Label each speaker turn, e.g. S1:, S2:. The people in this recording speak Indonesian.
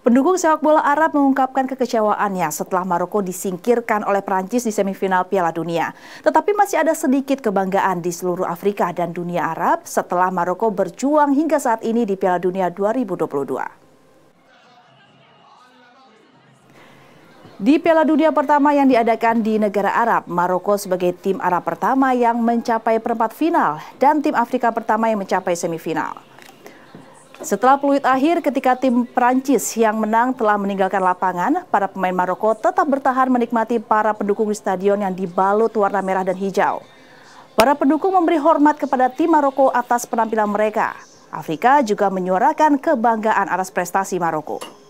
S1: Pendukung sepak bola Arab mengungkapkan kekecewaannya setelah Maroko disingkirkan oleh Prancis di semifinal Piala Dunia. Tetapi masih ada sedikit kebanggaan di seluruh Afrika dan dunia Arab setelah Maroko berjuang hingga saat ini di Piala Dunia 2022. Di Piala Dunia pertama yang diadakan di negara Arab, Maroko sebagai tim Arab pertama yang mencapai perempat final dan tim Afrika pertama yang mencapai semifinal. Setelah peluit akhir ketika tim Perancis yang menang telah meninggalkan lapangan, para pemain Maroko tetap bertahan menikmati para pendukung di stadion yang dibalut warna merah dan hijau. Para pendukung memberi hormat kepada tim Maroko atas penampilan mereka. Afrika juga menyuarakan kebanggaan atas prestasi Maroko.